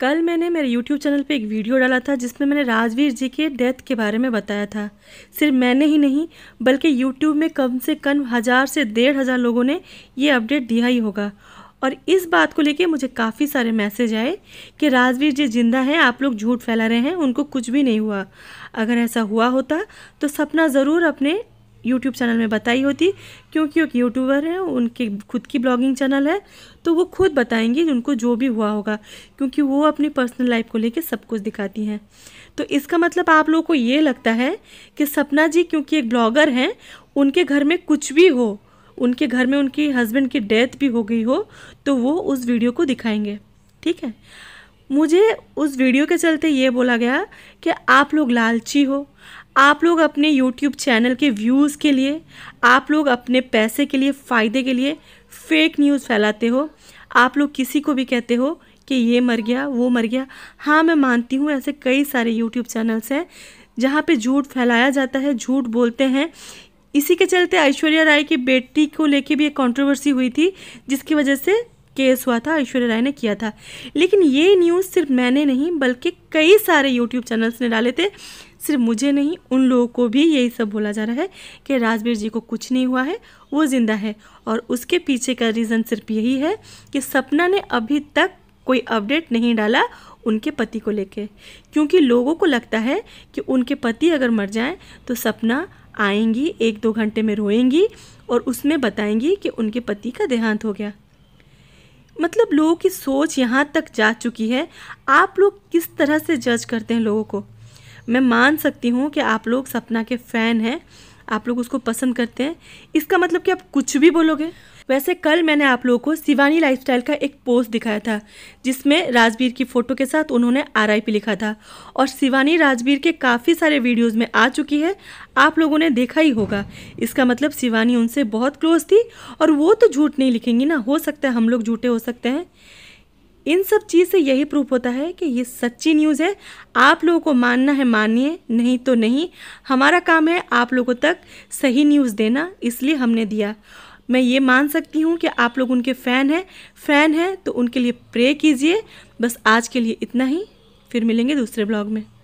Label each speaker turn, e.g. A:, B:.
A: कल मैंने मेरे YouTube चैनल पे एक वीडियो डाला था जिसमें मैंने राजवीर जी के डेथ के बारे में बताया था सिर्फ मैंने ही नहीं बल्कि YouTube में कम से कम हज़ार से डेढ़ हज़ार लोगों ने ये अपडेट दिया ही होगा और इस बात को लेके मुझे काफ़ी सारे मैसेज आए कि राजवीर जी जिंदा हैं आप लोग झूठ फैला रहे हैं उनको कुछ भी नहीं हुआ अगर ऐसा हुआ होता तो सपना ज़रूर अपने यूट्यूब चैनल में बताई होती क्योंकि वो यूट्यूबर हैं उनके खुद की ब्लॉगिंग चैनल है तो वो खुद बताएंगी उनको जो भी हुआ होगा क्योंकि वो अपनी पर्सनल लाइफ को लेके सब कुछ दिखाती हैं तो इसका मतलब आप लोगों को ये लगता है कि सपना जी क्योंकि एक ब्लॉगर हैं उनके घर में कुछ भी हो उनके घर में उनके हस्बैंड की डेथ भी हो गई हो तो वो उस वीडियो को दिखाएंगे ठीक है मुझे उस वीडियो के चलते ये बोला गया कि आप लोग लालची हो आप लोग अपने यूट्यूब चैनल के व्यूज़ के लिए आप लोग अपने पैसे के लिए फ़ायदे के लिए फेक न्यूज़ फैलाते हो आप लोग किसी को भी कहते हो कि ये मर गया वो मर गया हाँ मैं मानती हूँ ऐसे कई सारे यूट्यूब चैनल्स हैं जहाँ पे झूठ फैलाया जाता है झूठ बोलते हैं इसी के चलते ऐश्वर्या राय की बेटी को लेके भी एक कंट्रोवर्सी हुई थी जिसकी वजह से केस हुआ था ऐश्वर्या राय ने किया था लेकिन ये न्यूज़ सिर्फ मैंने नहीं बल्कि कई सारे यूट्यूब चैनल्स ने डाले थे सिर्फ मुझे नहीं उन लोगों को भी यही सब बोला जा रहा है कि राजवीर जी को कुछ नहीं हुआ है वो ज़िंदा है और उसके पीछे का रीज़न सिर्फ यही है कि सपना ने अभी तक कोई अपडेट नहीं डाला उनके पति को लेके क्योंकि लोगों को लगता है कि उनके पति अगर मर जाएं तो सपना आएंगी एक दो घंटे में रोएंगी और उसमें बताएंगी कि उनके पति का देहांत हो गया मतलब लोगों की सोच यहाँ तक जा चुकी है आप लोग किस तरह से जज करते हैं लोगों को मैं मान सकती हूँ कि आप लोग सपना के फ़ैन हैं आप लोग उसको पसंद करते हैं इसका मतलब कि आप कुछ भी बोलोगे वैसे कल मैंने आप लोगों को शिवानी लाइफस्टाइल का एक पोस्ट दिखाया था जिसमें राजवीर की फ़ोटो के साथ उन्होंने आर लिखा था और शिवानी राजवीर के काफ़ी सारे वीडियोस में आ चुकी है आप लोगों ने देखा ही होगा इसका मतलब शिवानी उनसे बहुत क्लोज थी और वो तो झूठ नहीं लिखेंगी ना हो सकता है हम लोग झूठे हो सकते हैं इन सब चीज़ से यही प्रूफ होता है कि ये सच्ची न्यूज़ है आप लोगों को मानना है मानिए नहीं तो नहीं हमारा काम है आप लोगों तक सही न्यूज़ देना इसलिए हमने दिया मैं ये मान सकती हूँ कि आप लोग उनके फ़ैन हैं फ़ैन हैं तो उनके लिए प्रे कीजिए बस आज के लिए इतना ही फिर मिलेंगे दूसरे ब्लॉग में